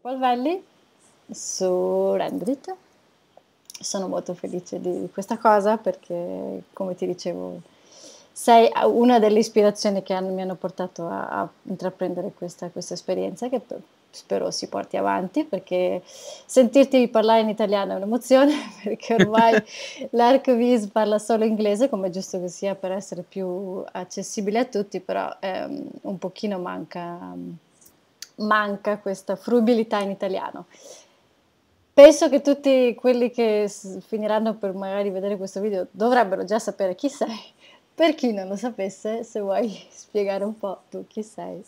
Paul Valley su Rendrit. Sono molto felice di questa cosa perché, come ti dicevo, sei una delle ispirazioni che hanno, mi hanno portato a, a intraprendere questa, questa esperienza che spero si porti avanti perché sentirti parlare in italiano è un'emozione perché ormai l'Arcovis parla solo inglese come è giusto che sia per essere più accessibile a tutti però ehm, un pochino manca manca questa fruibilità in italiano. Penso che tutti quelli che finiranno per magari vedere questo video dovrebbero già sapere chi sei. Per chi non lo sapesse, se vuoi spiegare un po' tu chi sei.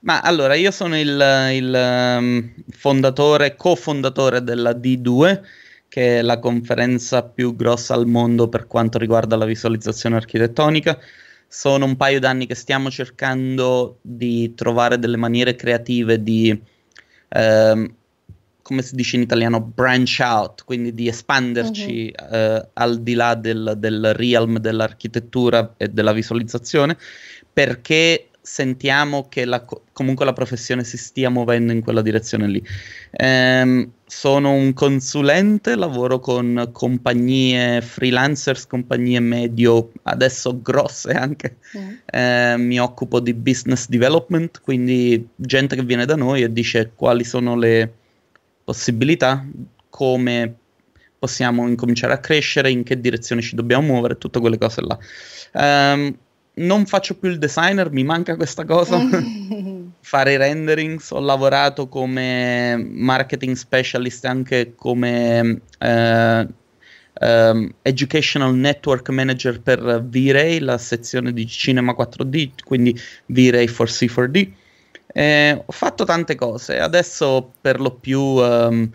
Ma allora, io sono il, il ehm, fondatore, cofondatore della D2, che è la conferenza più grossa al mondo per quanto riguarda la visualizzazione architettonica sono un paio d'anni che stiamo cercando di trovare delle maniere creative di, ehm, come si dice in italiano, branch out, quindi di espanderci uh-huh. eh, al di là del, del realm dell'architettura e della visualizzazione, perché sentiamo che la, comunque la professione si stia muovendo in quella direzione lì. Ehm, sono un consulente, lavoro con compagnie freelancers, compagnie medio, adesso grosse anche. Mm. Ehm, mi occupo di business development, quindi gente che viene da noi e dice quali sono le possibilità, come possiamo incominciare a crescere, in che direzione ci dobbiamo muovere, tutte quelle cose là. Um, non faccio più il designer, mi manca questa cosa. Fare i renderings, ho lavorato come marketing specialist anche come eh, eh, educational network manager per V-Ray, la sezione di cinema 4D, quindi V-Ray for C4D. Eh, ho fatto tante cose, adesso per lo più... Um,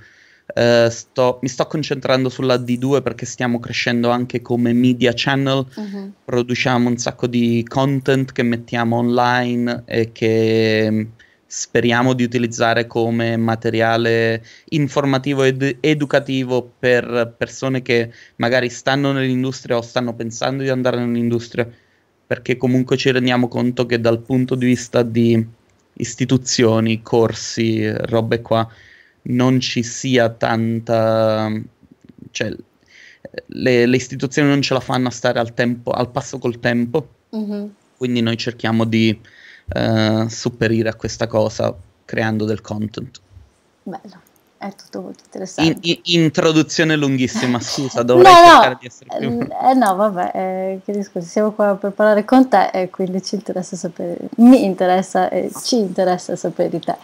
eh, sto, mi sto concentrando sulla D2 perché stiamo crescendo anche come media channel, uh-huh. produciamo un sacco di content che mettiamo online e che mm, speriamo di utilizzare come materiale informativo ed educativo per persone che magari stanno nell'industria o stanno pensando di andare nell'industria, perché comunque ci rendiamo conto che dal punto di vista di istituzioni, corsi, robe qua, non ci sia tanta... Cioè, le, le, istituzioni non ce la fanno a stare al, tempo, al passo col tempo, mm-hmm. quindi noi cerchiamo di eh, superire a questa cosa creando del content. Bello, è tutto molto interessante. In, in, introduzione lunghissima, scusa, dovrei no, cercare no. di essere più... Eh, eh, no, vabbè, eh, che discorso, siamo qua per parlare con te e quindi ci interessa sapere, mi interessa e ci interessa sapere di te.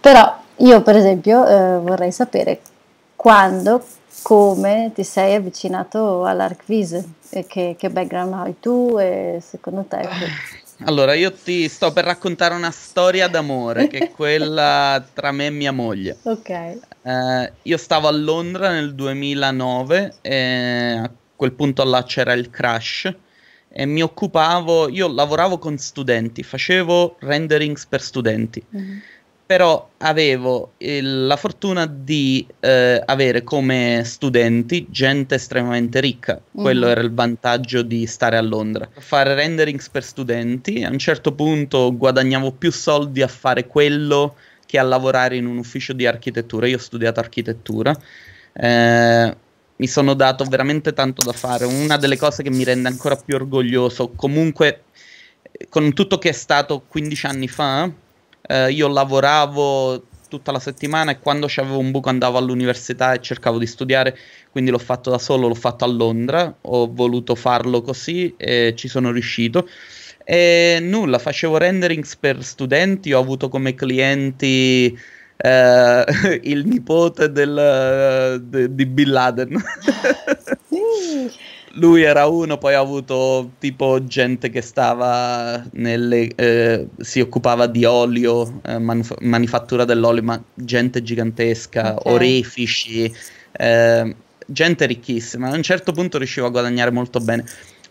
Però io per esempio eh, vorrei sapere quando, come ti sei avvicinato all'Arcvis e che, che, background hai tu e secondo te... Che... Eh, allora, io ti sto per raccontare una storia d'amore che è quella tra me e mia moglie. Ok. Eh, io stavo a Londra nel 2009 e a quel punto là c'era il crash e mi occupavo, io lavoravo con studenti, facevo renderings per studenti. Mm-hmm però avevo il, la fortuna di eh, avere come studenti gente estremamente ricca. Mm. Quello mm-hmm. era il vantaggio di stare a Londra. Fare renderings per studenti, a un certo punto guadagnavo più soldi a fare quello che a lavorare in un ufficio di architettura. Io ho studiato architettura. Eh, mi sono dato veramente tanto da fare. Una delle cose che mi rende ancora più orgoglioso, comunque con tutto che è stato 15 anni fa, eh, io lavoravo tutta la settimana e quando c'avevo un buco andavo all'università e cercavo di studiare, quindi l'ho fatto da solo, l'ho fatto a Londra, ho voluto farlo così e ci sono riuscito. E nulla, facevo renderings per studenti, ho avuto come clienti eh, il nipote del, eh, de, di Bin Laden. lui era uno, poi ha avuto tipo gente che stava nelle, eh, si occupava di olio, eh, manuf- manifattura dell'olio, ma gente gigantesca, okay. orefici, eh, gente ricchissima. A un certo punto riuscivo a guadagnare molto bene.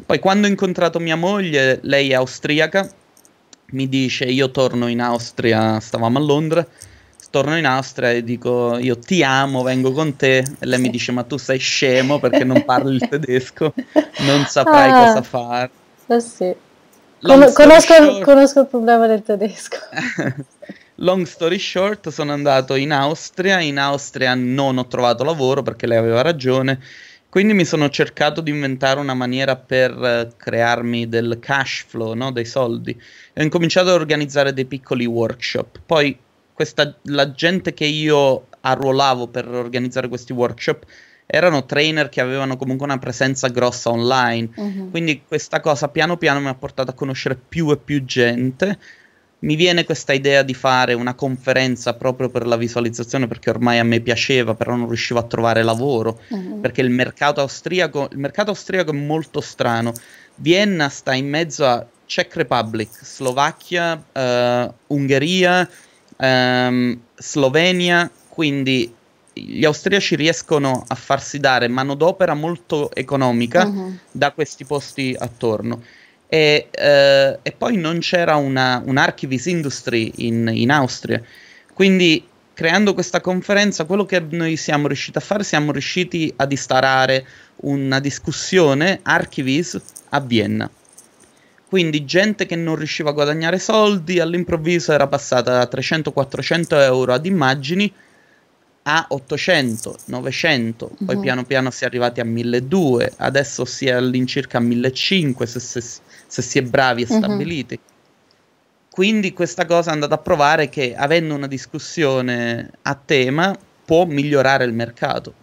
Poi quando ho incontrato mia moglie, lei è austriaca, mi dice io torno in Austria, stavamo a Londra torno in Austria e dico io ti amo, vengo con te e lei sì. mi dice ma tu sei scemo perché non parli il tedesco, non saprai ah, cosa fare. Eh sì. Con- conosco, conosco, il problema del tedesco. Long story short, sono andato in Austria, in Austria non ho trovato lavoro perché lei aveva ragione, quindi mi sono cercato di inventare una maniera per eh, crearmi del cash flow, no? dei soldi. ho incominciato ad organizzare dei piccoli workshop, poi questa, la gente che io arruolavo per organizzare questi workshop erano trainer che avevano comunque una presenza grossa online. Uh-huh. Quindi questa cosa piano piano mi ha portato a conoscere più e più gente. Mi viene questa idea di fare una conferenza proprio per la visualizzazione perché ormai a me piaceva, però non riuscivo a trovare lavoro uh-huh. perché il mercato, austriaco, il mercato austriaco è molto strano. Vienna sta in mezzo a Czech Republic, Slovacchia, uh, Ungheria, ehm, Slovenia, quindi gli austriaci riescono a farsi dare manodopera molto economica uh-huh. da questi posti attorno. E, eh, e poi non c'era una, archivis industry in, in, Austria. Quindi, creando questa conferenza, quello che noi siamo riusciti a fare, siamo riusciti a distarare una discussione archivis a Vienna. Quindi gente che non riusciva a guadagnare soldi all'improvviso era passata da 300-400 euro ad immagini a 800, 900, poi uh-huh. piano piano si è arrivati a 1200, adesso si è all'incirca a 1500 se, se, se si è bravi e mhm. stabiliti. Uh-huh. Quindi questa cosa è andata a provare che avendo una discussione a tema può migliorare il mercato.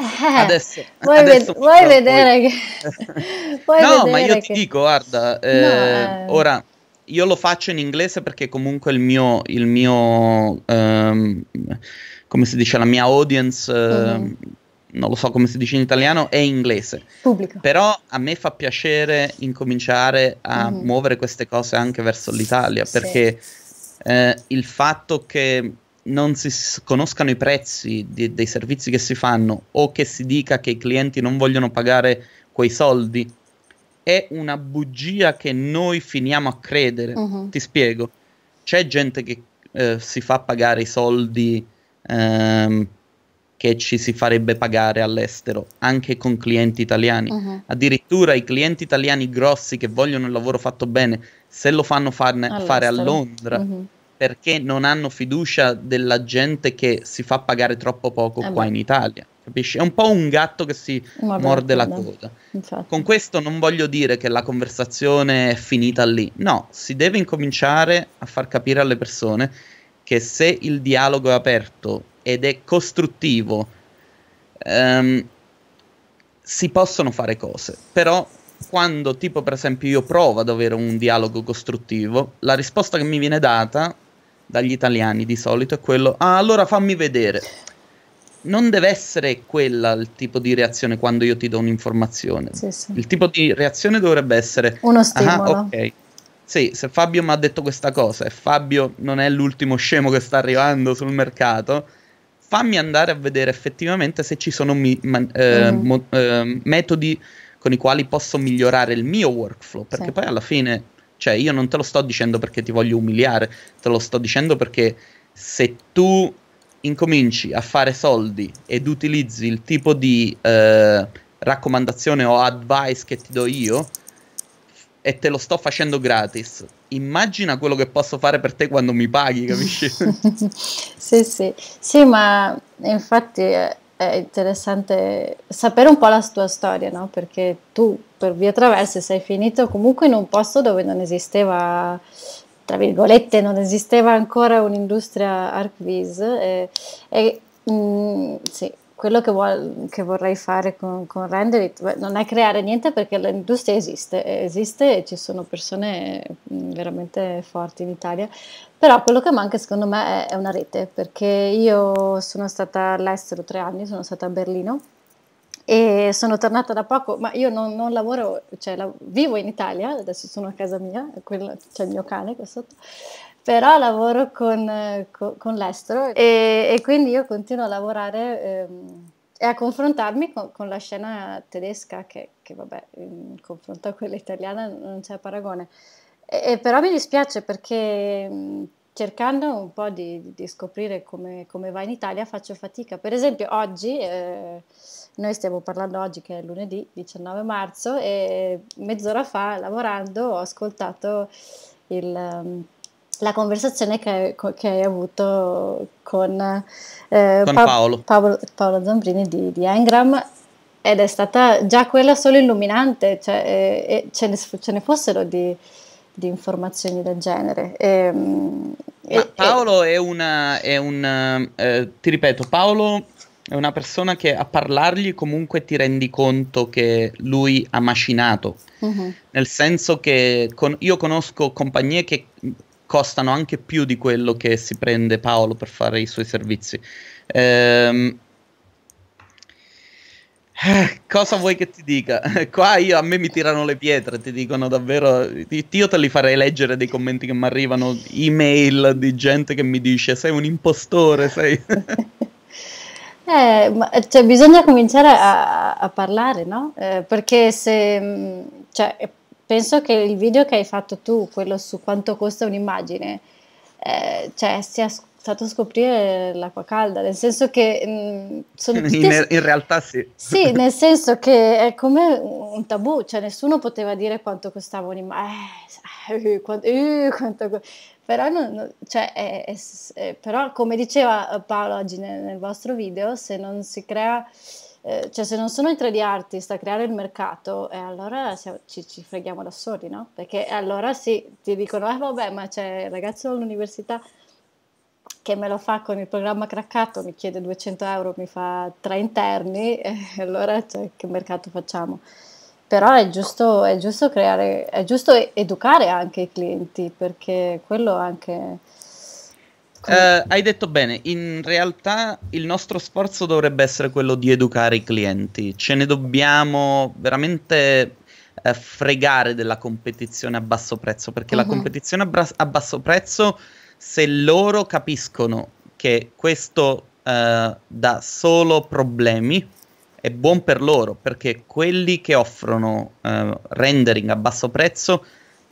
Eh, adesso vuoi, adesso ved- vuoi vedere poi. che... vuoi no, vedere ma io che... ti dico, guarda, eh, no, eh. ora io lo faccio in inglese perché comunque il mio, il mio um, come si dice, la mia audience, mm-hmm. Ehm, non lo so come si dice in italiano, è inglese. Pubblico. Però a me fa piacere incominciare a mm-hmm. muovere queste cose anche verso l'Italia perché sì. eh, il fatto che non si conoscano i prezzi di, dei servizi che si fanno o che si dica che i clienti non vogliono pagare quei soldi è una bugia che noi finiamo a credere. Uh-huh. Ti spiego. C'è gente che eh, si fa pagare i soldi ehm, che ci si farebbe pagare all'estero, anche con clienti italiani. Uh-huh. Addirittura i clienti italiani grossi che vogliono il lavoro fatto bene, se lo fanno farne, fare a Londra, uh-huh perché non hanno fiducia della gente che si fa pagare troppo poco eh qua beh. in Italia. Capisci? È un po' un gatto che si Ma morde la coda. Infatti. Con questo non voglio dire che la conversazione è finita lì. No, si deve incominciare a far capire alle persone che se il dialogo è aperto ed è costruttivo, ehm, si possono fare cose. Però quando tipo per esempio io provo ad avere un dialogo costruttivo, la risposta che mi viene data dagli italiani di solito è quello, ah allora fammi vedere. Non deve essere quella il tipo di reazione quando io ti do un'informazione. Sì, sì. Il tipo di reazione dovrebbe essere... Uno ah, stimolo. Ah, ok. Sì, se Fabio mi ha detto questa cosa e Fabio non è l'ultimo scemo che sta arrivando sul mercato, fammi andare a vedere effettivamente se ci sono mi- ma- eh, mm. mo- eh, metodi con i quali posso migliorare il mio workflow, perché sì. poi alla fine cioè, io non te lo sto dicendo perché ti voglio umiliare, te lo sto dicendo perché se tu incominci a fare soldi ed utilizzi il tipo di eh, raccomandazione o advice che ti do io e te lo sto facendo gratis. Immagina quello che posso fare per te quando mi paghi, capisci? sì, sì, sì, ma infatti è interessante sapere un po' la tua storia, no? Perché tu per via traverse sei finito comunque in un posto dove non esisteva, tra virgolette, non esisteva ancora un'industria ArcVis e, e mh, mm, sì, quello che, vuol, che, vorrei fare con, con Renderit non è creare niente perché l'industria esiste, esiste e ci sono persone mm, veramente forti in Italia, però quello che manca secondo me è una rete perché io sono stata all'estero tre anni, sono stata a Berlino e sono tornata da poco, ma io non, non lavoro, cioè la, vivo in Italia, adesso sono a casa mia, quella, c'è il mio cane qua sotto, però lavoro con, con, con l'estero e, e, quindi io continuo a lavorare ehm, e a confrontarmi con, con la scena tedesca che, che, vabbè, in confronto a quella italiana non c'è paragone. E, e però mi dispiace perché mm, cercando un po' di, di scoprire come, come, va in Italia faccio fatica. Per esempio oggi... Eh, noi stiamo parlando oggi che è lunedì 19 marzo e mezz'ora fa lavorando ho ascoltato il, ehm, la conversazione che, che, hai avuto con, eh, con Paolo. Paolo, Paolo. Zambrini di, di Engram ed è stata già quella solo illuminante, cioè, e, e ce, ne, ce, ne, fossero di, di informazioni del genere. Ehm, e, Paolo è, una, è un, eh, ti ripeto, Paolo è una persona che a parlargli comunque ti rendi conto che lui ha macinato, uh-huh. nel senso che con, io conosco compagnie che costano anche più di quello che si prende Paolo per fare i suoi servizi. Ehm, eh, cosa vuoi che ti dica? Qua io, a me mi tirano le pietre, ti dicono davvero. Io te li farei leggere dei commenti che mi arrivano, email di gente che mi dice: Sei un impostore, sei. Eh, eh, cioè, bisogna cominciare a, a parlare, no? Eh, perché se, mm, cioè, penso che il video che hai fatto tu, quello su quanto costa un'immagine, eh, cioè, sia stato scoprire l'acqua calda, nel senso che... Mh, mm, sono tutte... in, in, realtà sì. Sì, nel senso che è come un tabù, cioè nessuno poteva dire quanto costava un'immagine. Eh, eh, eh, quanto, quanto, però, non, cioè, è, è, è, però, come diceva eh, Paolo oggi nel, nel, vostro video, se non si crea, eh, cioè se non sono i 3D artist a creare il mercato, eh, allora siamo, ci, ci, freghiamo da soli, no? Perché allora sì, ti dicono, eh vabbè, ma c'è il ragazzo all'università che me lo fa con il programma craccato, mi chiede 200 euro, mi fa tre interni, e allora cioè, che mercato facciamo? però è giusto, è giusto creare, è giusto educare anche i clienti perché quello anche... Uh, hai detto bene, in realtà il nostro sforzo dovrebbe essere quello di educare i clienti, ce ne dobbiamo veramente eh, fregare della competizione a basso prezzo, perché uh-huh. la mhm. competizione a, bra- a, basso prezzo, se loro capiscono che questo eh, dà solo problemi, è buon per loro perché quelli che offrono eh, rendering a basso prezzo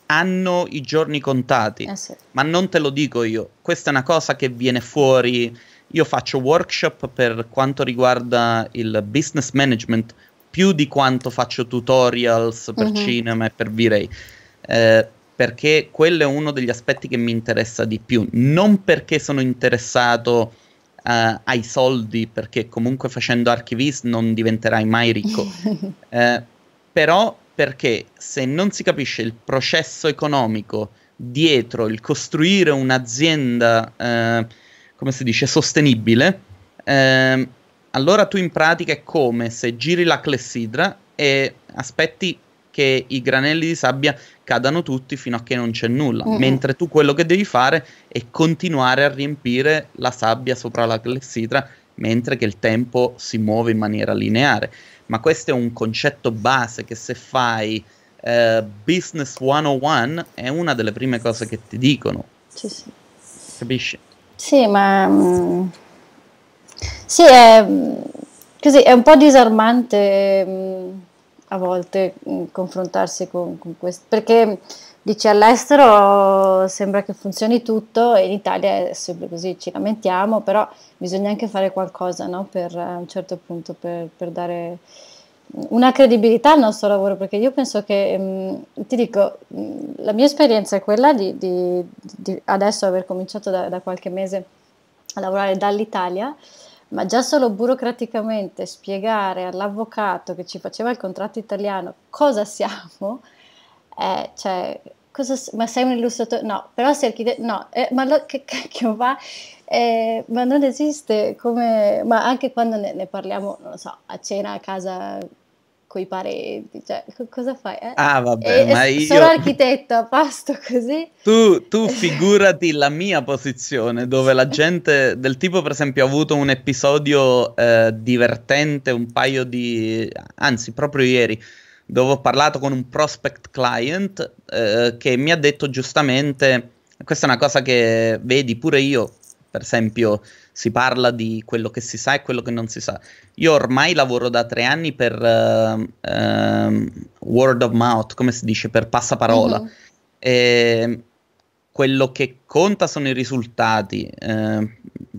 hanno i giorni contati, eh sì. ma non te lo dico io, questa è una cosa che viene fuori, io faccio workshop per quanto riguarda il business management più di quanto faccio tutorials per mm-hmm. cinema e per V-Ray. Eh, perché quello è uno degli aspetti che mi interessa di più, non perché sono interessato eh, ai soldi perché comunque facendo archivist non diventerai mai ricco. eh, però perché se non si capisce il processo economico dietro il costruire un'azienda, eh, come si dice, sostenibile, ehm, allora tu in pratica è come se giri la clessidra e aspetti che i granelli di sabbia cadano tutti fino a che non c'è nulla, mm-hmm. mentre tu quello che devi fare è continuare a riempire la sabbia sopra la clessidra mentre che il tempo si muove in maniera lineare. Ma questo è un concetto base che se fai eh, Business 101 è una delle prime cose che ti dicono. Sì, sì. Capisci? Sì, ma... Mh, mm, sì, è, mm, così, è un po' disarmante. Mh mm, a volte mm, confrontarsi con, con questo, perché dici all'estero sembra che funzioni tutto e in Italia è sempre così, ci lamentiamo, però bisogna anche fare qualcosa no? per, a eh, un certo punto per, per, dare una credibilità al nostro lavoro, perché io penso che, mh, mm, ti dico, mh, mm, la mia esperienza è quella di, di, di adesso aver cominciato da, da qualche mese a lavorare dall'Italia ma già solo burocraticamente spiegare all'avvocato che ci faceva il contratto italiano cosa siamo, eh, cioè, cosa, ma sei un illustratore? No, però sei architetto? No, eh, ma lo, che cacchio va? Eh, ma non esiste come, ma anche quando ne, ne parliamo, non lo so, a cena a casa coi parenti, cioè co- cosa fai? Eh? Ah vabbè, e, ma io... Sono architetta, pasto così. Tu, tu figurati la mia posizione, dove la gente del tipo per esempio ha avuto un episodio eh, divertente un paio di... anzi proprio ieri, dove ho parlato con un prospect client eh, che mi ha detto giustamente, questa è una cosa che vedi pure io, per esempio si parla di quello che si sa e quello che non si sa. Io ormai lavoro da tre anni per uh, uh, word of mouth, come si dice, per passaparola. Mm-hmm. Ehm, e quello che conta sono i risultati. Uh,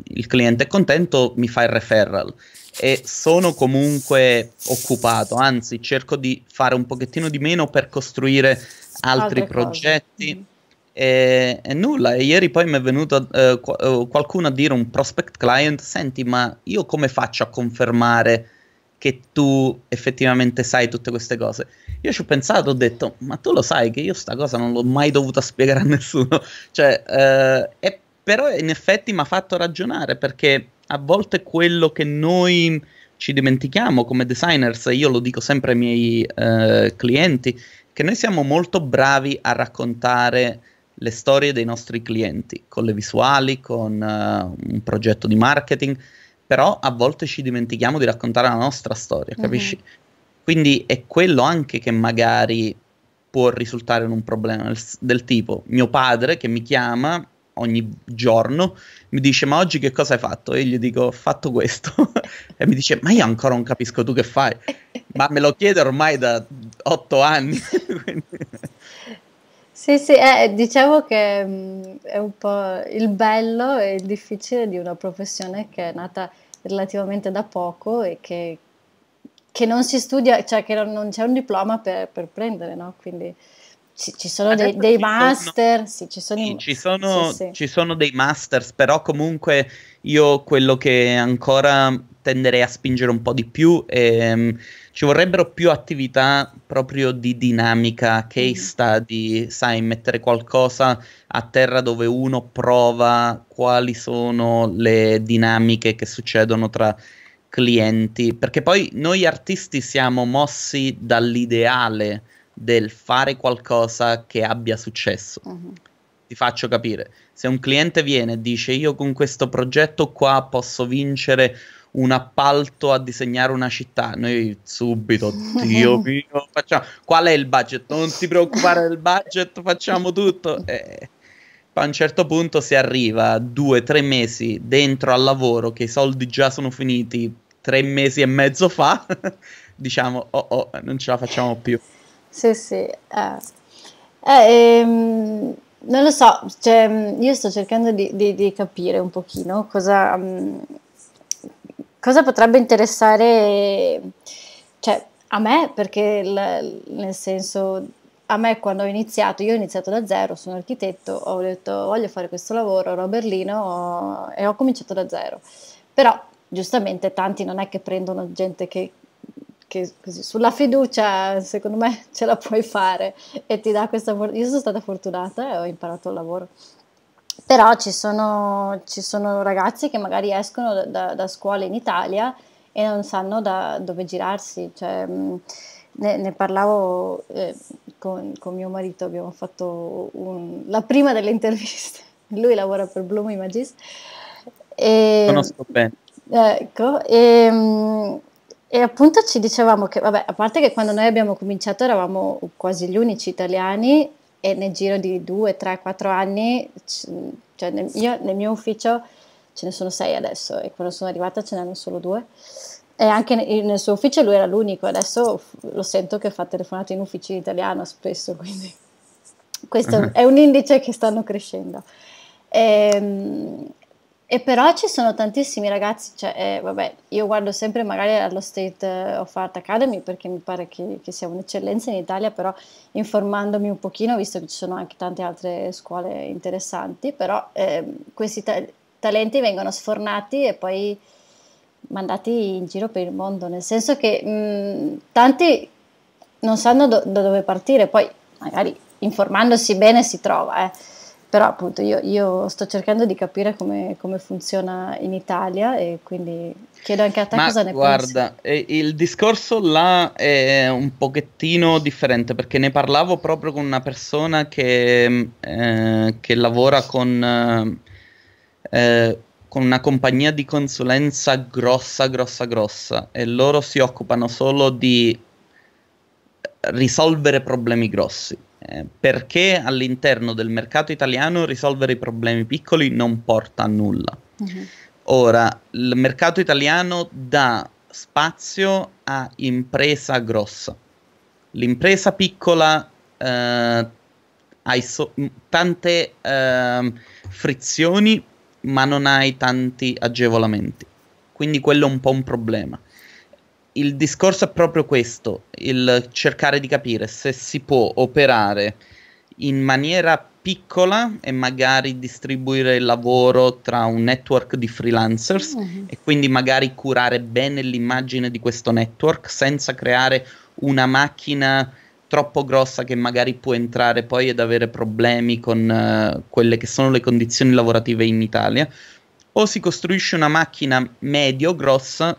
il cliente è contento, mi fa il referral e sono comunque occupato, anzi cerco di fare un pochettino di meno per costruire altri Altre progetti. Cose mm. E, e, nulla, e ieri poi mi è venuto eh, eh, qualcuno a dire un prospect client, senti ma io come faccio a confermare che tu effettivamente sai tutte queste cose? Io ci ho pensato, ho detto ma tu lo sai che io sta cosa non l'ho mai dovuta spiegare a nessuno, cioè, eh, e, però in effetti mi ha fatto ragionare perché a volte quello che noi ci dimentichiamo come designers, io lo dico sempre ai miei eh, clienti, che noi siamo molto bravi a raccontare le storie dei nostri clienti, con le visuali, con uh, un progetto di marketing, però a volte ci dimentichiamo di raccontare la nostra storia, mm-hmm. capisci? Quindi è quello anche che magari può risultare in un problema del, del tipo mio padre che mi chiama ogni giorno mi dice ma oggi che cosa hai fatto? E io gli dico ho fatto questo e mi dice ma io ancora non capisco tu che fai ma me lo chiede ormai da otto anni Sì, sì, eh, eh diciamo che mh, mm, è un po' il bello e il difficile di una professione che è nata relativamente da poco e che, che non si studia, cioè che non, non c'è un diploma per, per prendere, no? Quindi ci, ci sono dei, dei ci master, sono, sì, ci sono, sì, ci, sono, sì, ci sono dei masters, però comunque io quello che ancora tenderei a spingere un po' di più è, ehm, ci vorrebbero più attività proprio di dinamica, case mm-hmm. study, sai, mettere qualcosa a terra dove uno prova quali sono le dinamiche che succedono tra clienti, perché poi noi artisti siamo mossi dall'ideale del fare qualcosa che abbia successo. Uh-huh. Ti faccio capire, se un cliente viene e dice io con questo progetto qua posso vincere un appalto a disegnare una città, noi subito, Dio mio, facciamo, qual è il budget? Non ti preoccupare del budget, facciamo tutto. Eh, a un certo punto si arriva due, tre mesi dentro al lavoro che i soldi già sono finiti tre mesi e mezzo fa, diciamo, oh, oh, non ce la facciamo più. Sì, sì. Eh. Eh, ehm, non lo so, cioè, io sto cercando di, di- di capire un pochino cosa, mm, cosa potrebbe interessare, cioè, a me, perché il- nel senso, a me quando ho iniziato, io ho iniziato da zero, sono architetto, ho detto voglio fare questo lavoro, ero a Berlino ho- e ho cominciato da zero. Però, giustamente, tanti non è che prendono gente che che così, sulla fiducia secondo me ce la puoi fare e ti dà questa io sono stata fortunata e ho imparato il lavoro però ci sono, ci sono ragazzi che magari escono da, da, da, scuola in Italia e non sanno da dove girarsi cioè, ne, ne, parlavo eh, con, con, mio marito abbiamo fatto un, la prima delle interviste lui lavora per Bloom Images e, conosco bene eh, ecco e, e appunto ci dicevamo che, vabbè, a parte che quando noi abbiamo cominciato eravamo quasi gli unici italiani e nel giro di due, tre, quattro anni, cioè nel, io, nel mio ufficio ce ne sono sei adesso e quando sono arrivata ce n'erano solo due. E anche nel suo ufficio lui era l'unico, adesso lo sento che fa telefonate in ufficio in italiano spesso, quindi questo è un indice che stanno crescendo. Ehm, e però ci sono tantissimi ragazzi, cioè, eh, vabbè, io guardo sempre magari allo State eh, of Art Academy perché mi pare che, che sia un'eccellenza in Italia, però informandomi un pochino, visto che ci sono anche tante altre scuole interessanti, però eh, questi ta- talenti vengono sfornati e poi mandati in giro per il mondo, nel senso che mh, mm, tanti non sanno do- da dove partire, poi magari informandosi bene si trova, eh. Però appunto io, io sto cercando di capire come, come, funziona in Italia e quindi chiedo anche a te Ma cosa ne guarda, pensi. Guarda, il discorso là è un pochettino differente perché ne parlavo proprio con una persona che, mm, eh, che lavora con... Eh, eh, con una compagnia di consulenza grossa, grossa, grossa e loro si occupano solo di risolvere problemi grossi. Eh, perché all'interno del mercato italiano risolvere i problemi piccoli non porta a nulla. Uh-huh. Ora, il mercato italiano dà spazio a impresa grossa. L'impresa piccola eh, ha so- tante eh, frizioni, ma non hai tanti agevolamenti. Quindi quello è un po' un problema il discorso è proprio questo, il cercare di capire se si può operare in maniera piccola e magari distribuire il lavoro tra un network di freelancers mm-hmm. e quindi magari curare bene l'immagine di questo network senza creare una macchina troppo grossa che magari può entrare poi ed avere problemi con uh, quelle che sono le condizioni lavorative in Italia o si costruisce una macchina medio grossa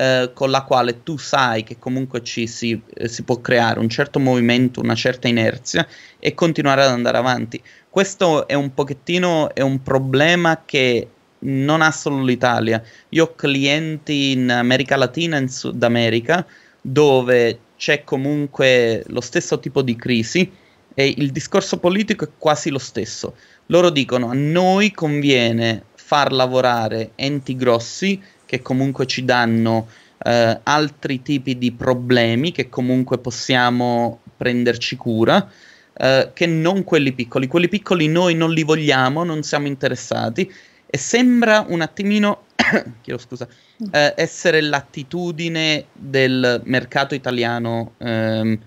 eh, con la quale tu sai che comunque ci si, eh, si, può creare un certo movimento, una certa inerzia e continuare ad andare avanti. Questo è un pochettino è un problema che non ha solo l'Italia. Io ho clienti in America Latina e in Sud America dove c'è comunque lo stesso tipo di crisi e il discorso politico è quasi lo stesso. Loro dicono a noi conviene far lavorare enti grossi che comunque ci danno eh, altri tipi di problemi che comunque possiamo prenderci cura. Eh, che non quelli piccoli, quelli piccoli noi non li vogliamo, non siamo interessati e sembra un attimino chiedo scusa, eh, essere l'attitudine del mercato italiano ehm,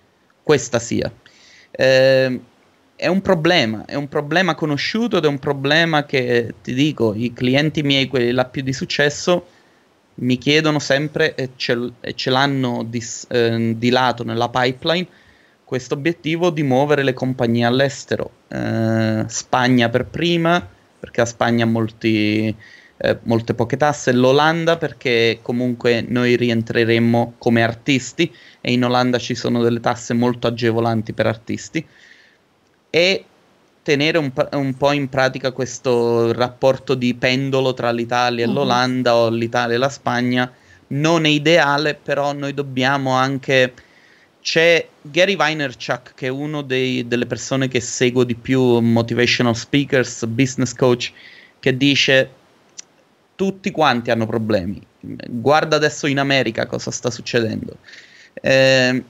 questa sia. Eh, è un problema, è un problema conosciuto ed è un problema che, ti dico, i clienti miei, quelli là più di successo, mi chiedono sempre e ce, e ce l'hanno dis, eh, di lato nella pipeline questo obiettivo di muovere le compagnie all'estero. Eh, Spagna per prima, perché a Spagna molti, eh, molte poche tasse, l'Olanda perché comunque noi rientreremmo come artisti e in Olanda ci sono delle tasse molto agevolanti per artisti e tenere un, un, po' in pratica questo rapporto di pendolo tra l'Italia e mm-hmm. l'Olanda o l'Italia e la Spagna. Non è ideale, però noi dobbiamo anche... C'è Gary Vaynerchuk, che è uno dei, delle persone che seguo di più, motivational speakers, business coach, che dice tutti quanti hanno problemi. Guarda adesso in America cosa sta succedendo. Eh,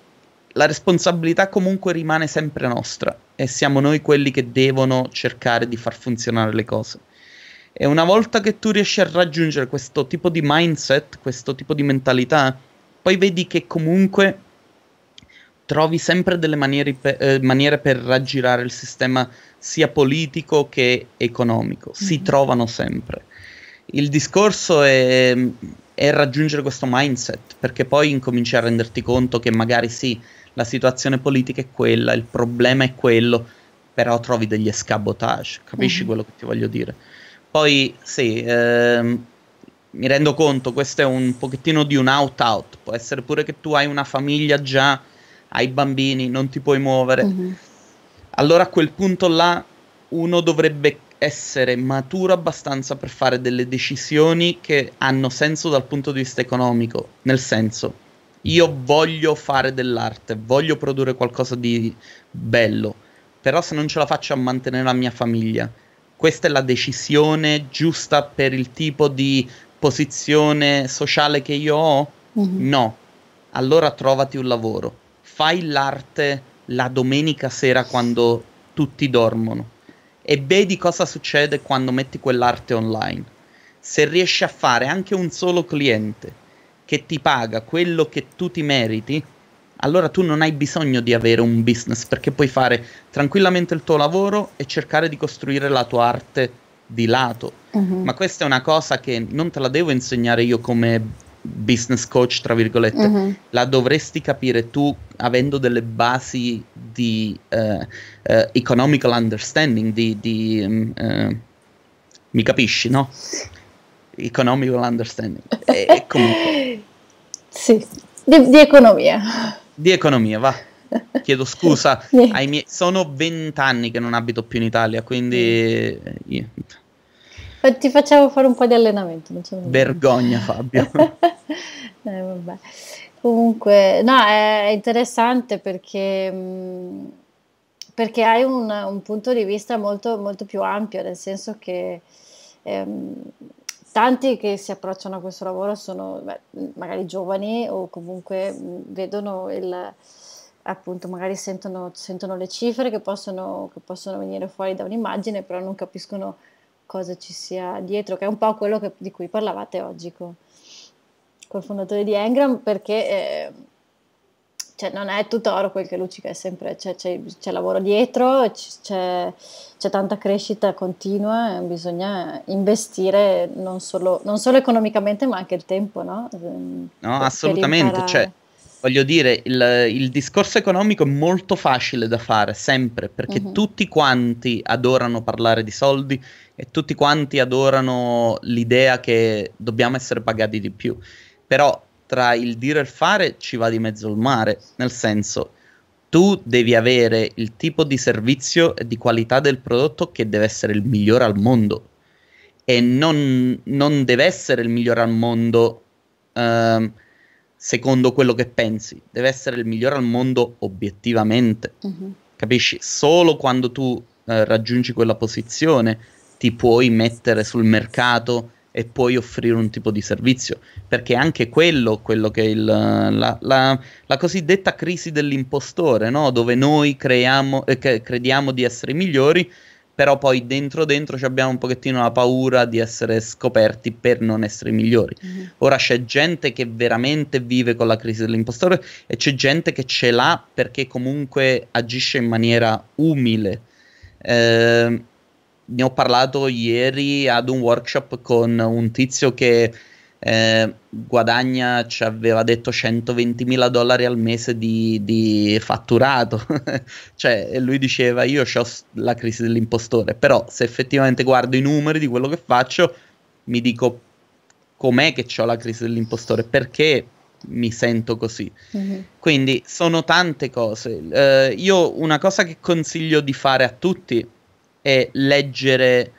la responsabilità comunque rimane sempre nostra e siamo noi quelli che devono cercare di far funzionare le cose. E una volta che tu riesci a raggiungere questo tipo di mindset, questo tipo di mentalità, poi vedi che comunque trovi sempre delle maniere per, eh, maniere per raggirare il sistema sia politico che economico, mm-hmm. si trovano sempre. Il discorso è, è raggiungere questo mindset, perché poi incominci a renderti conto che magari sì, la situazione politica è quella, il problema è quello, però trovi degli escabotage, capisci mm-hmm. quello che ti voglio dire? Poi sì, ehm, mi rendo conto, questo è un pochettino di un out-out, può essere pure che tu hai una famiglia già, hai bambini, non ti puoi muovere. Mm-hmm. Allora a quel punto là uno dovrebbe essere maturo abbastanza per fare delle decisioni che hanno senso dal punto di vista economico, nel senso io voglio fare dell'arte, voglio produrre qualcosa di bello, però se non ce la faccio a mantenere la mia famiglia, questa è la decisione giusta per il tipo di posizione sociale che io ho? Mm-hmm. No. Allora trovati un lavoro, fai l'arte la domenica sera quando tutti dormono e vedi cosa succede quando metti quell'arte online. Se riesci a fare anche un solo cliente che ti paga quello che tu ti meriti, allora tu non hai bisogno di avere un business perché puoi fare tranquillamente il tuo lavoro e cercare di costruire la tua arte di lato. Uh-huh. Ma questa è una cosa che non te la devo insegnare io come business coach, tra virgolette, uh-huh. la dovresti capire tu avendo delle basi di uh, uh, economical understanding, di... di um, uh, mi capisci, no? economical understanding. E comunque... sì, di, di economia. Di economia, va. Chiedo scusa, mie- sono vent'anni che non abito più in Italia, quindi... Yeah. Ti facciamo fare un po' di allenamento. Vergogna Fabio. eh, vabbè. Comunque, no, è interessante perché, mm, perché hai un, un punto di vista molto, molto più ampio, nel senso che ehm, tanti che si approcciano a questo lavoro sono beh, magari giovani o comunque vedono il appunto magari sentono, sentono le cifre che possono, che possono venire fuori da un'immagine però non capiscono cosa ci sia dietro che è un po' quello che, di cui parlavate oggi con, col fondatore di Engram perché eh, cioè, non è tutto oro quel che luccica, è sempre, c'è, c'è, c'è lavoro dietro, c'è, c'è, tanta crescita continua, bisogna investire non solo, non solo economicamente ma anche il tempo, no? No, per, assolutamente, per cioè, voglio dire, il, il, discorso economico è molto facile da fare, sempre, perché uh-huh. tutti quanti adorano parlare di soldi e tutti quanti adorano l'idea che dobbiamo essere pagati di più, però tra il dire e il fare ci va di mezzo il mare, nel senso tu devi avere il tipo di servizio e di qualità del prodotto che deve essere il migliore al mondo e non, non deve essere il migliore al mondo eh, secondo quello che pensi, deve essere il migliore al mondo obiettivamente, uh-huh. capisci? Solo quando tu eh, raggiungi quella posizione ti puoi mettere sul mercato e puoi offrire un tipo di servizio, perché anche quello, quello che è il, la, la, la, cosiddetta crisi dell'impostore, no? dove noi creiamo, eh, crediamo di essere migliori, però poi dentro dentro abbiamo un pochettino la paura di essere scoperti per non essere migliori. Mm-hmm. Ora c'è gente che veramente vive con la crisi dell'impostore e c'è gente che ce l'ha perché comunque agisce in maniera umile. Eh, ne ho parlato ieri ad un workshop con un tizio che eh, guadagna, ci aveva detto 120 mila dollari al mese di, di fatturato. cioè, lui diceva: Io ho la crisi dell'impostore, però se effettivamente guardo i numeri di quello che faccio, mi dico com'è che ho la crisi dell'impostore, perché mi sento così. Uh-huh. Quindi sono tante cose. Eh, io una cosa che consiglio di fare a tutti è leggere.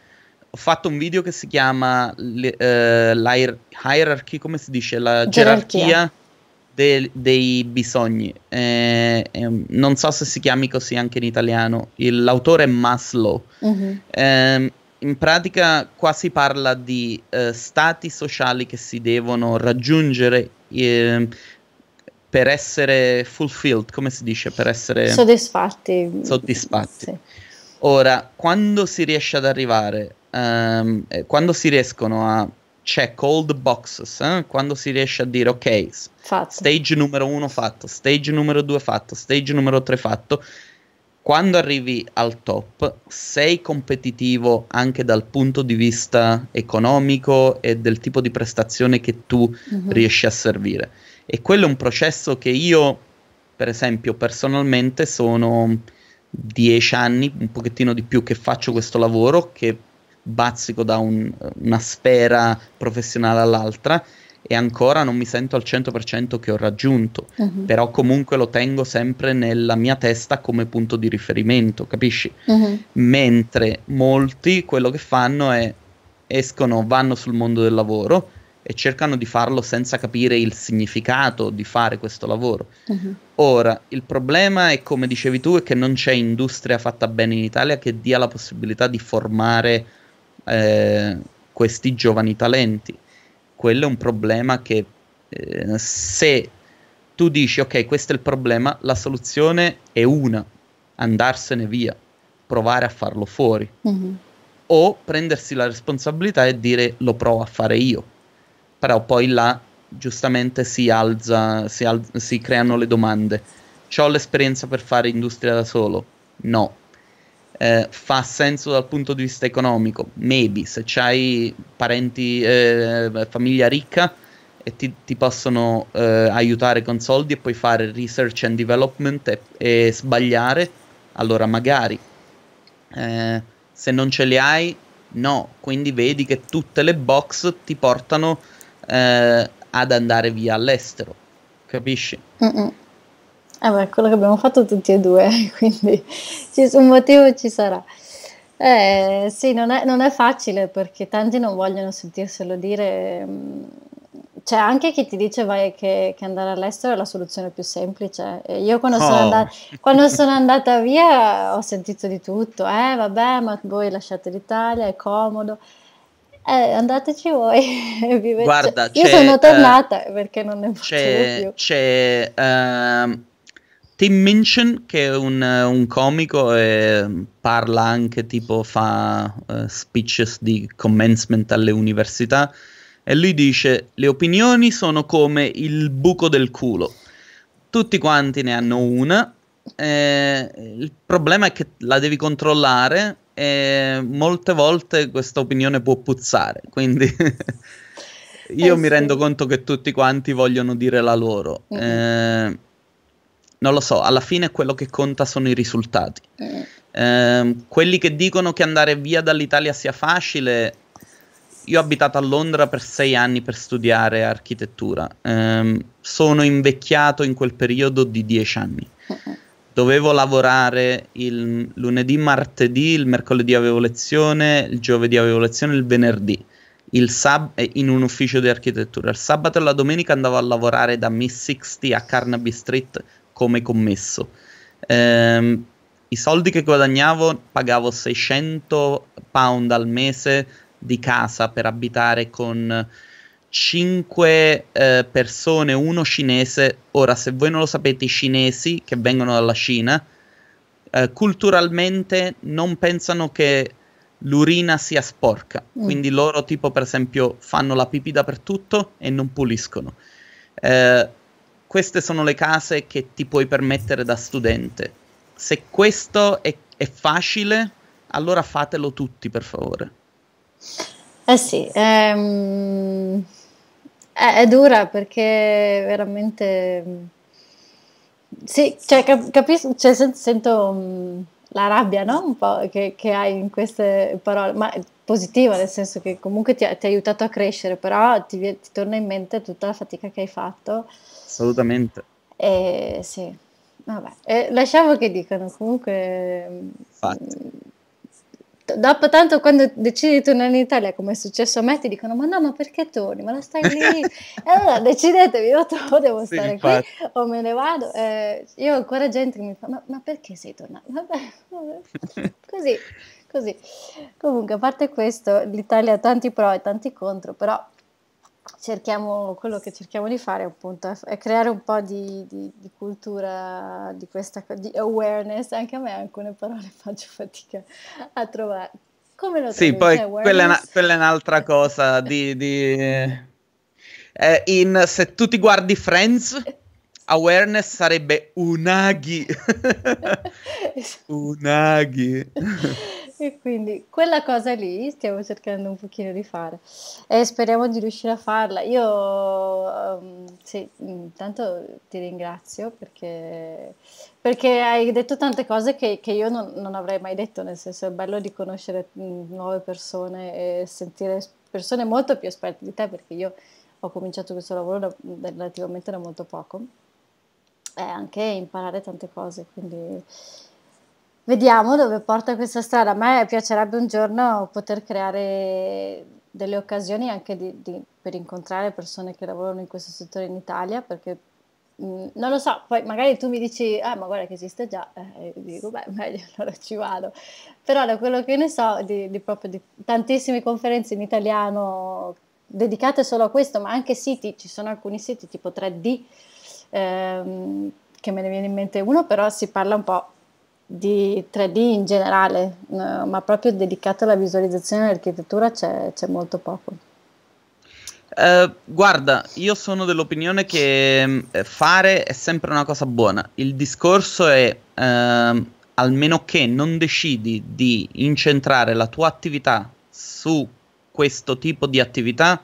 Ho fatto un video che si chiama uh, hierarchy, come si dice? La gerarchia, gerarchia de, dei bisogni. Eh, eh, non so se si chiami così anche in italiano. Il, l'autore è Maslow. Uh-huh. Eh, in pratica qua si parla di eh, stati sociali che si devono raggiungere ehm, per essere fulfilled, come si dice, per essere soddisfatti. soddisfatti. Sì. Ora, quando si riesce ad arrivare, um, quando si riescono a c'è cold boxes, eh? quando si riesce a dire ok, fatto. stage numero uno fatto, stage numero due fatto, stage numero tre fatto, quando arrivi al top sei competitivo anche dal punto di vista economico e del tipo di prestazione che tu mm-hmm. riesci a servire. E quello è un processo che io, per esempio, personalmente sono dieci anni, un pochettino di più, che faccio questo lavoro, che bazzico da un, una sfera professionale all'altra e ancora non mi sento al 100% che ho raggiunto, uh-huh. però comunque lo tengo sempre nella mia testa come punto di riferimento, capisci? Uh-huh. Mentre molti quello che fanno è escono, vanno sul mondo del lavoro, e cercano di farlo senza capire il significato di fare questo lavoro. Uh-huh. Ora, il problema è, come dicevi tu, è che non c'è industria fatta bene in Italia che dia la possibilità di formare eh, questi giovani talenti. Quello è un problema che eh, se tu dici ok, questo è il problema, la soluzione è una, andarsene via, provare a farlo fuori. Uh-huh. O prendersi la responsabilità e dire lo provo a fare io però poi là giustamente si alza, si, al- si creano le domande. Ho l'esperienza per fare industria da solo? No. Eh, fa senso dal punto di vista economico? Maybe, se hai parenti, eh, famiglia ricca e ti, ti possono eh, aiutare con soldi e puoi fare research and development e, e sbagliare, allora magari. Eh, se non ce li hai, no. Quindi vedi che tutte le box ti portano eh, ad andare via all'estero, capisci? Mm-mm. Eh beh, quello che abbiamo fatto tutti e due, quindi un motivo ci sarà. Eh, sì, non è, non è, facile perché tanti non vogliono sentirselo dire. Mm, C'è cioè, anche chi ti dice vai, che, che, andare all'estero è la soluzione più semplice. Io quando, oh. sono, andata, quando sono, andata, via ho sentito di tutto. Eh, vabbè, ma voi lasciate l'Italia, è comodo. Eh, andateci voi. Guarda, io sono eh, tornata uh, perché non ne c'è, più. C'è uh, Tim Minchin che è un, un, comico e parla anche tipo fa uh, speeches di commencement alle università e lui dice le opinioni sono come il buco del culo. Tutti quanti ne hanno una. Eh, il problema è che la devi controllare e molte volte questa opinione può puzzare, quindi io eh, mi sì. rendo conto che tutti quanti vogliono dire la loro. Mm-hmm. Eh, non lo so, alla fine quello che conta sono i risultati. Mm. Eh, quelli che dicono che andare via dall'Italia sia facile, io ho abitato a Londra per sei anni per studiare architettura, ehm, sono invecchiato in quel periodo di dieci anni. Mm-hmm dovevo lavorare il lunedì, martedì, il mercoledì avevo lezione, il giovedì avevo lezione, il venerdì il sab- eh, in un ufficio di architettura. Il sabato e la domenica andavo a lavorare da Miss 60 a Carnaby Street come commesso. Ehm, I soldi che guadagnavo pagavo 600 pound al mese di casa per abitare con 5 eh, persone, uno cinese. Ora, se voi non lo sapete, i cinesi che vengono dalla Cina eh, culturalmente non pensano che l'urina sia sporca. Mm. Quindi loro, tipo, per esempio, fanno la pipì dappertutto e non puliscono. Eh, queste sono le case che ti puoi permettere da studente. Se questo è, è facile, allora fatelo tutti, per favore. Eh sì, ehm... È, è dura perché veramente... Sì, cioè, cap- capisco, cioè, sento mh, mm, la rabbia no? un po' che, che, hai in queste parole, ma positiva nel senso che comunque ti ha, ti ha aiutato a crescere, però ti, ti, torna in mente tutta la fatica che hai fatto. Assolutamente. E sì, vabbè, e lasciamo che dicano comunque... Infatti. Mm, dopo tanto quando decidi di tornare in Italia, come è successo a me, ti dicono ma no, ma perché torni? Ma la stai lì? e allora decidetevi, io trovo, devo sì, stare infatti. qui o me ne vado. Eh, io ho ancora gente che mi fa ma, ma perché sei tornata? vabbè. così, così. Comunque, a parte questo, l'Italia ha tanti pro e tanti contro, però cerchiamo, quello che cerchiamo di fare appunto è, creare un po' di, di, di, cultura, di questa di awareness, anche a me alcune parole faccio fatica a trovare. Come lo sì, poi cioè, quella è, una, quella è, un'altra cosa di... di eh, in, se tu ti guardi Friends, awareness sarebbe unaghi. unaghi. E quindi quella cosa lì stiamo cercando un pochino di fare e speriamo di riuscire a farla. Io um, sì, intanto ti ringrazio perché, perché, hai detto tante cose che, che io non, non, avrei mai detto, nel senso è bello di conoscere mm, nuove persone e sentire persone molto più esperte di te perché io ho cominciato questo lavoro da, relativamente da molto poco e anche imparare tante cose. Quindi Vediamo dove porta questa strada. A me piacerebbe un giorno poter creare delle occasioni anche di, di, per incontrare persone che lavorano in questo settore in Italia, perché mh, mm, non lo so, poi magari tu mi dici, ah ma guarda che esiste già, eh, e dico, beh meglio, allora ci vado. Però da quello che ne so, di, di proprio di tantissime conferenze in italiano dedicate solo a questo, ma anche siti, ci sono alcuni siti tipo 3D, ehm, che me ne viene in mente uno, però si parla un po' di 3D in generale, eh, ma proprio dedicato alla visualizzazione dell'architettura c'è, c'è molto poco. Eh, guarda, io sono dell'opinione che eh, fare è sempre una cosa buona. Il discorso è, eh, almeno che non decidi di incentrare la tua attività su questo tipo di attività,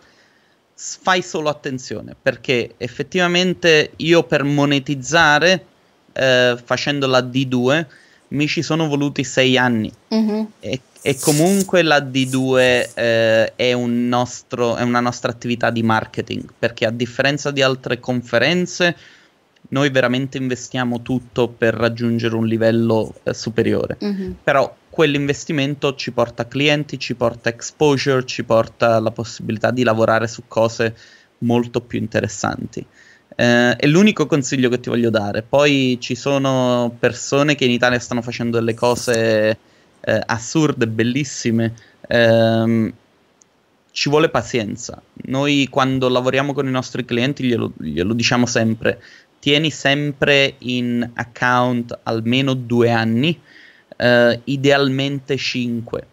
fai solo attenzione, perché effettivamente io per monetizzare, eh, facendo la D2, mi ci sono voluti sei anni mm-hmm. e, e, comunque la D2 eh, è, un nostro, è una nostra attività di marketing perché a differenza di altre conferenze noi veramente investiamo tutto per raggiungere un livello eh, superiore mm-hmm. però quell'investimento ci porta clienti, ci porta exposure, ci porta la possibilità di lavorare su cose molto più interessanti. Eh, è l'unico consiglio che ti voglio dare. Poi ci sono persone che in Italia stanno facendo delle cose eh, assurde, bellissime. Eh, ci vuole pazienza. Noi quando lavoriamo con i nostri clienti glielo, glielo diciamo sempre. Tieni sempre in account almeno due anni, eh, idealmente cinque,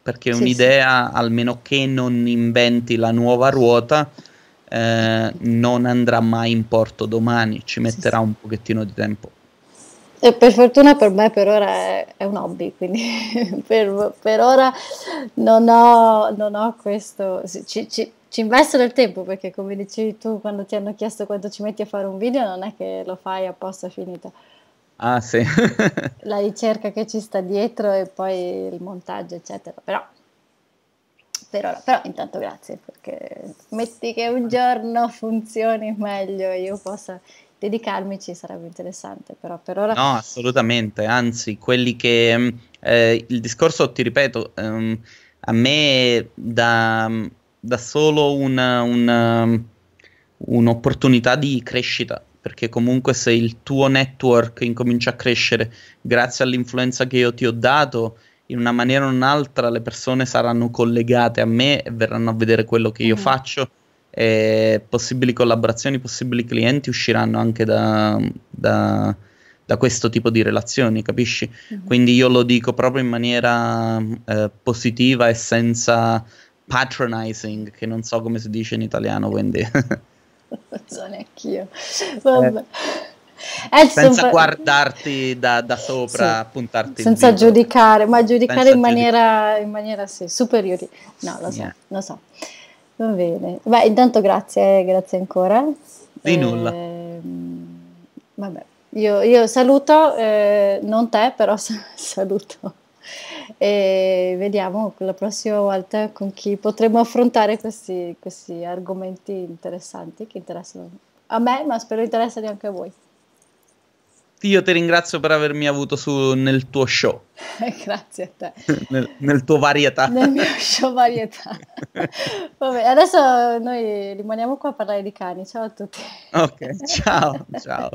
perché sì, un'idea, sì. almeno che non inventi la nuova ruota, eh, non andrà mai in porto domani, ci metterà sì, un pochettino di tempo. E per fortuna per me per ora è, è un hobby, quindi per, per, ora non ho, non ho questo, ci, ci, ci investo del tempo perché come dicevi tu quando ti hanno chiesto quanto ci metti a fare un video non è che lo fai apposta finita. Ah sì. La ricerca che ci sta dietro e poi il montaggio eccetera, però per ora. però intanto grazie perché metti che un giorno funzioni meglio e io possa dedicarmi ci sarebbe interessante, però per ora... No, assolutamente, anzi, quelli che... Mm, eh, il discorso, ti ripeto, ehm, a me da, mm, da solo un, un, mm, un'opportunità di crescita, perché comunque se il tuo network incomincia a crescere grazie all'influenza che io ti ho dato, in una maniera o in un'altra le persone saranno collegate a me e verranno a vedere quello che io mm-hmm. faccio e possibili collaborazioni, possibili clienti usciranno anche da, da, da questo tipo di relazioni, capisci? Mm. Quindi io lo dico proprio in maniera eh, positiva e senza patronizing, che non so come si dice in italiano, quindi... ragione anch'io. Vabbè. Eh eh, senza guardarti da, da sopra, sì. puntarti senza giudicare, ma giudicare in maniera, giudic- in maniera sì, superiore. No, lo so, yeah. lo so. Va bene. Beh, intanto grazie, grazie ancora. Di e, ehm, nulla. Vabbè, io, io saluto, eh, non te, però saluto. E vediamo la prossima volta con chi potremo affrontare questi, questi argomenti interessanti che interessano a me, ma spero interessano anche a voi. Io ti ringrazio per avermi avuto su, nel tuo show. Grazie a te. Nel, nel, tuo varietà. Nel mio show varietà. Vabbè, adesso noi rimaniamo qua a parlare di cani. Ciao a tutti. Ok, ciao, ciao.